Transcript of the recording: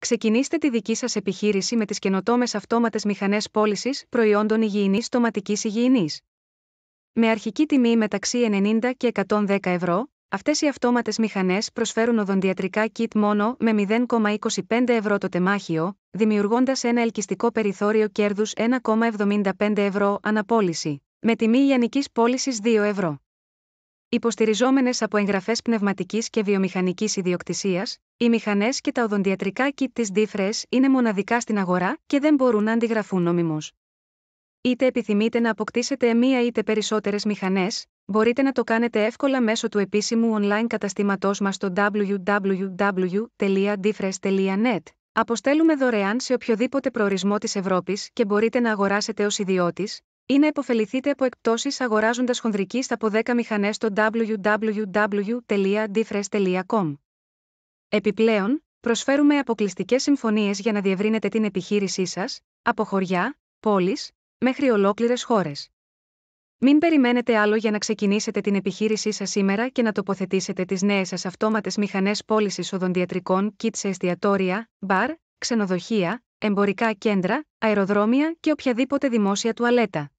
Ξεκινήστε τη δική σας επιχείρηση με τις καινοτόμες αυτόματες μηχανές πώλησης προϊόντων υγιεινής τοματική υγιεινής. Με αρχική τιμή μεταξύ 90 και 110 ευρώ, αυτές οι αυτόματες μηχανές προσφέρουν οδοντιατρικά kit μόνο με 0,25 ευρώ το τεμάχιο, δημιουργώντας ένα ελκυστικό περιθώριο κέρδους 1,75 ευρώ αναπόληση, με τιμή λιανική πώληση 2 ευρώ. Υποστηριζόμενες από εγγραφές πνευματικής και βιομηχανικής ιδιοκτησίας, οι μηχανές και τα οδοντιατρικά kit της DFRES είναι μοναδικά στην αγορά και δεν μπορούν να αντιγραφούν νόμιμω. Είτε επιθυμείτε να αποκτήσετε μία είτε περισσότερες μηχανές, μπορείτε να το κάνετε εύκολα μέσω του επίσημου online καταστηματό μας στο www.diffres.net. Αποστέλουμε δωρεάν σε οποιοδήποτε προορισμό της Ευρώπης και μπορείτε να αγοράσετε ως ιδιώτης ή να υποφεληθείτε από εκπτώσεις αγοράζοντας χονδρική από 10 μηχανές στο www.diffres.com. Επιπλέον, προσφέρουμε αποκλειστικές συμφωνίες για να διευρύνετε την επιχείρησή σας, από χωριά, πόλεις, μέχρι ολόκληρες χώρες. Μην περιμένετε άλλο για να ξεκινήσετε την επιχείρησή σας σήμερα και να τοποθετήσετε τις νέες σας αυτόματες μηχανές πώλησης οδοντιατρικών kit σε εστιατόρια, μπαρ, ξενοδοχεία, εμπορικά κέντρα, αεροδρόμια και οποιαδήποτε δημόσια τουαλέτα.